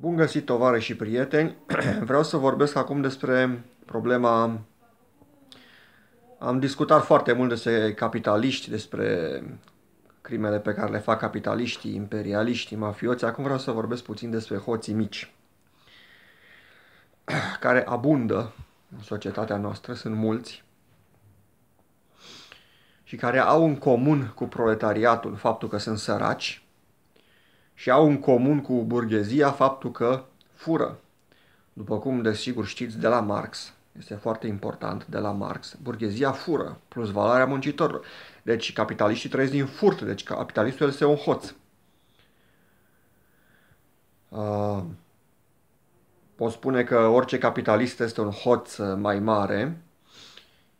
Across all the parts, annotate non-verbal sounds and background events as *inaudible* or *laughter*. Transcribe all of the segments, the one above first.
Bun găsit, tovare și prieteni! *clears throat* Vreau să vorbesc acum despre problema... Am discutat foarte mult despre capitaliști, despre crimele pe care le fac capitaliștii, imperialiștii, mafioți. Acum vreau să vorbesc puțin despre hoții mici, *clears throat* care abundă în societatea noastră, sunt mulți, și care au în comun cu proletariatul faptul că sunt săraci, și au în comun cu burghezia faptul că fură. După cum desigur știți de la Marx, este foarte important de la Marx, burghezia fură, plus valoarea muncitorilor. Deci capitaliștii trăiesc din furt, deci capitalistul este un hoț. Uh, pot spune că orice capitalist este un hoț mai mare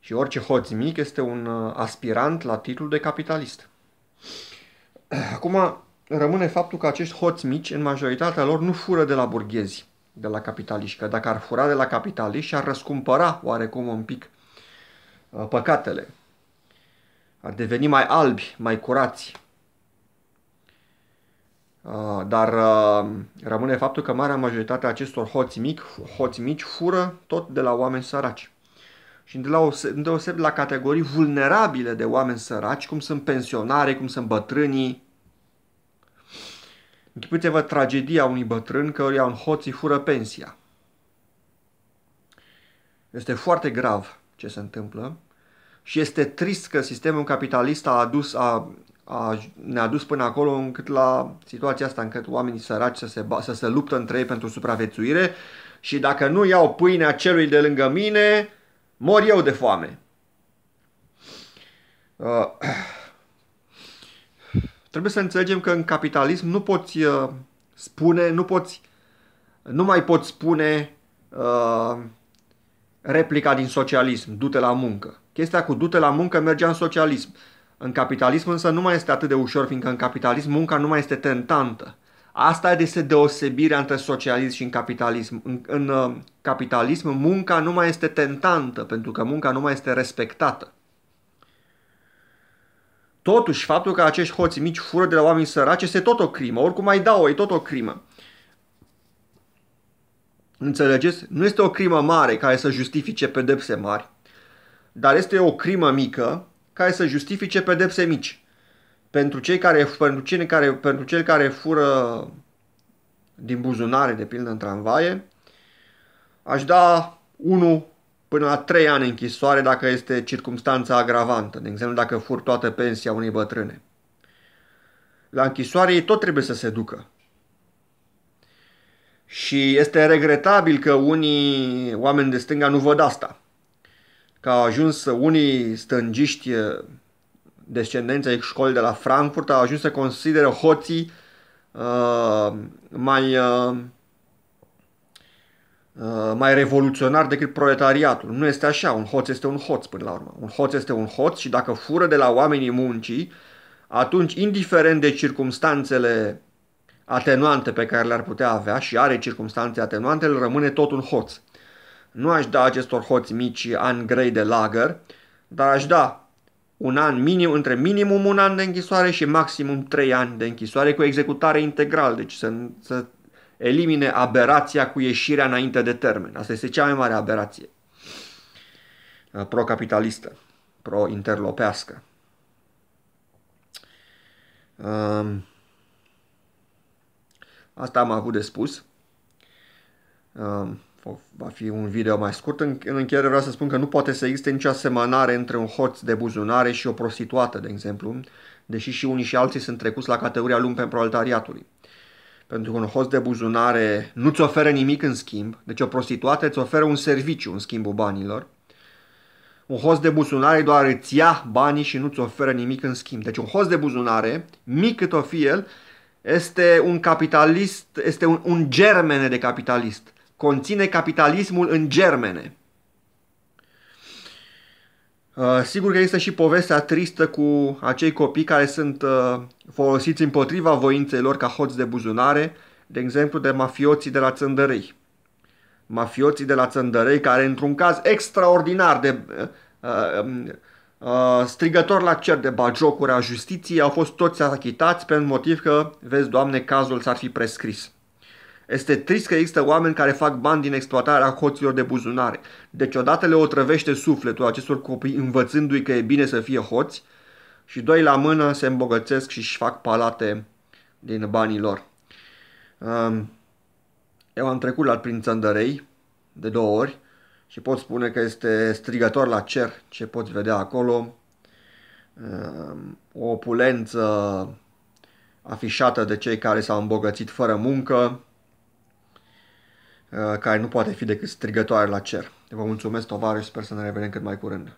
și orice hoț mic este un aspirant la titlul de capitalist. Acum, rămâne faptul că acești hoți mici, în majoritatea lor, nu fură de la burghezi, de la capitaliști, că dacă ar fura de la capitaliști, ar răscumpăra oarecum un pic uh, păcatele. Ar deveni mai albi, mai curați. Uh, dar uh, rămâne faptul că marea majoritate a acestor hoți, mic, hoți mici fură tot de la oameni săraci. Și de la deoseb la categorii vulnerabile de oameni săraci, cum sunt pensionare, cum sunt bătrânii, Închipuiți-vă tragedia unui bătrân căruia un hoț îi fură pensia. Este foarte grav ce se întâmplă și este trist că sistemul capitalist a adus, a, a, ne-a dus până acolo încât la situația asta încât oamenii săraci să se, să se luptă între ei pentru supraviețuire și dacă nu iau pâinea celui de lângă mine, mor eu de foame. Uh. Trebuie să înțelegem că în capitalism nu poți uh, spune, nu poți, nu mai poți spune uh, replica din socialism, du-te la muncă. Chestia cu du-te la muncă mergea în socialism. În capitalism însă nu mai este atât de ușor, fiindcă în capitalism munca nu mai este tentantă. Asta este deosebirea între socialism și în capitalism. În, în uh, capitalism munca nu mai este tentantă, pentru că munca nu mai este respectată. Totuși, faptul că acești hoți mici fură de la oameni săraci este tot o crimă. Oricum mai dau-o, e tot o crimă. Înțelegeți? Nu este o crimă mare care să justifice pedepse mari, dar este o crimă mică care să justifice pedepse mici. Pentru cei care, pentru cine care, pentru cel care fură din buzunare, de pildă, în tramvaie, aș da 1 până la 3 ani închisoare dacă este circumstanța agravantă, de exemplu dacă fur toată pensia unei bătrâne. La închisoare ei tot trebuie să se ducă. Și este regretabil că unii oameni de stânga nu văd asta. Că au ajuns unii stângiști eh, descendența școli de la Frankfurt, au ajuns să consideră hoții uh, mai uh, Uh, mai revoluționar decât proletariatul. Nu este așa, un hoț este un hoț până la urmă. Un hoț este un hoț și dacă fură de la oamenii muncii, atunci, indiferent de circumstanțele atenuante pe care le-ar putea avea și are circumstanțe atenuante, îl rămâne tot un hoț. Nu aș da acestor hoți mici an grei de lagăr, dar aș da un an minim, între minimum un an de închisoare și maximum trei ani de închisoare cu executare integral, deci să, să elimine aberația cu ieșirea înainte de termen. Asta este cea mai mare aberație pro-capitalistă, pro-interlopească. Um, asta am avut de spus. Um, va fi un video mai scurt. În încheiere vreau să spun că nu poate să existe nicio asemănare între un hoț de buzunare și o prostituată, de exemplu, deși și unii și alții sunt trecuți la categoria lumpen proletariatului pentru că un hoț de buzunare nu-ți oferă nimic în schimb, deci o prostituată îți oferă un serviciu în schimbul banilor. Un hoț de buzunare doar îți ia banii și nu-ți oferă nimic în schimb. Deci un hoț de buzunare, mic cât o fi el, este un capitalist, este un, un germene de capitalist. Conține capitalismul în germene. Uh, sigur că există și povestea tristă cu acei copii care sunt uh, folosiți împotriva voinței lor ca hoți de buzunare, de exemplu de mafioții de la Țăndărei. Mafioții de la Țăndărei care într-un caz extraordinar de uh, um, strigător la cer de bagiocuri a justiției au fost toți achitați pe motiv că, vezi, Doamne, cazul s-ar fi prescris. Este trist că există oameni care fac bani din exploatarea hoților de buzunare. Deci odată le otrăvește sufletul acestor copii învățându-i că e bine să fie hoți și doi la mână se îmbogățesc și își fac palate din banii lor. Um, eu am trecut la prin țăndărei de două ori și pot spune că este strigător la cer ce poți vedea acolo. Um, o opulență afișată de cei care s-au îmbogățit fără muncă, care nu poate fi decât strigătoare la cer. Vă mulțumesc, tovarăși, sper să ne revedem cât mai curând.